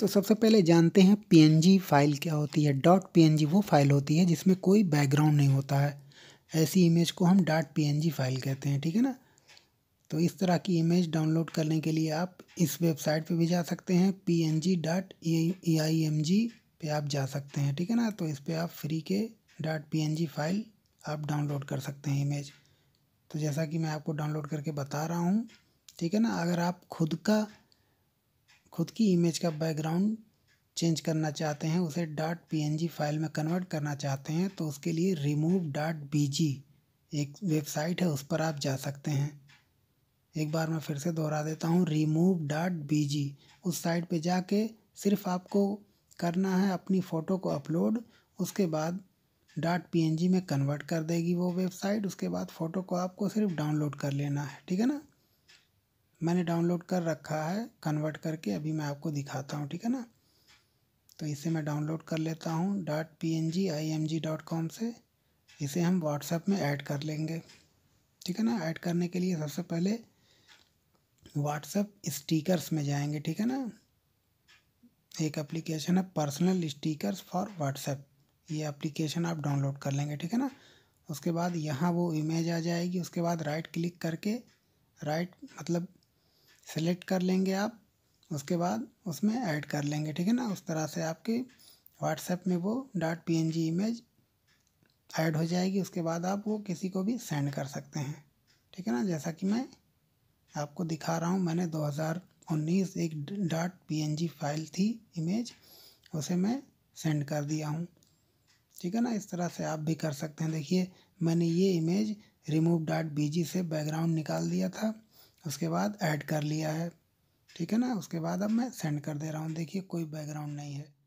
तो सबसे पहले जानते हैं पी फाइल क्या होती है डॉट पी वो फाइल होती है जिसमें कोई बैकग्राउंड नहीं होता है ऐसी इमेज को हम डॉट पी फाइल कहते हैं ठीक है ना तो इस तरह की इमेज डाउनलोड करने के लिए आप इस वेबसाइट पे भी जा सकते हैं P N G dot E I M G पे आप जा सकते हैं ठीक है ना तो इस पर आप फ्री के dot P N G file आप डाउनलोड कर सकते हैं इमेज तो जैसा कि मैं आपको डाउनलोड करके बता रहा हूँ ठीक है ना अगर आप खुद का खुद की इमेज का बैकग्राउंड चेंज करना चाहते हैं उसे डॉट पी फाइल में कन्वर्ट करना चाहते हैं तो उसके लिए रिमूव डॉट बी एक वेबसाइट है उस पर आप जा सकते हैं एक बार मैं फिर से दोहरा देता हूँ रिमूव डॉट बी उस साइट पे जाके सिर्फ आपको करना है अपनी फ़ोटो को अपलोड उसके बाद डॉट पी में कन्वर्ट कर देगी वो वेबसाइट उसके बाद फ़ोटो को आपको सिर्फ डाउनलोड कर लेना है ठीक है ना मैंने डाउनलोड कर रखा है कन्वर्ट करके अभी मैं आपको दिखाता हूँ ठीक है ना तो इसे मैं डाउनलोड कर लेता हूँ dot P N G I M G dot com से इसे हम व्हाट्सएप में ऐड कर लेंगे ठीक है ना ऐड करने के लिए सबसे पहले व्हाट्सएप स्टिकर्स में जाएंगे ठीक है ना एक एप्लीकेशन है पर्सनल स्टिकर्स फॉर व्हाट्सएप ये एप्लीकेशन आप डाउनलोड कर लेंगे ठीक है ना उसके बाद यहाँ वो इमेज आ जाएगी उसके बाद राइट क्लिक करके राइट मतलब सेलेक्ट कर लेंगे आप उसके बाद उसमें ऐड कर लेंगे ठीक है ना उस तरह से आपके व्हाट्सएप में वो डॉट पी इमेज ऐड हो जाएगी उसके बाद आप वो किसी को भी सेंड कर सकते हैं ठीक है ना जैसा कि मैं आपको दिखा रहा हूँ मैंने 2019 एक डॉट पी फाइल थी इमेज उसे मैं सेंड कर दिया हूँ ठीक है ना इस तरह से आप भी कर सकते हैं देखिए मैंने ये इमेज रिमूव डॉट बी से बैकग्राउंड निकाल दिया था उसके बाद ऐड कर लिया है ठीक है ना उसके बाद अब मैं सेंड कर दे रहा हूँ देखिए कोई बैकग्राउंड नहीं है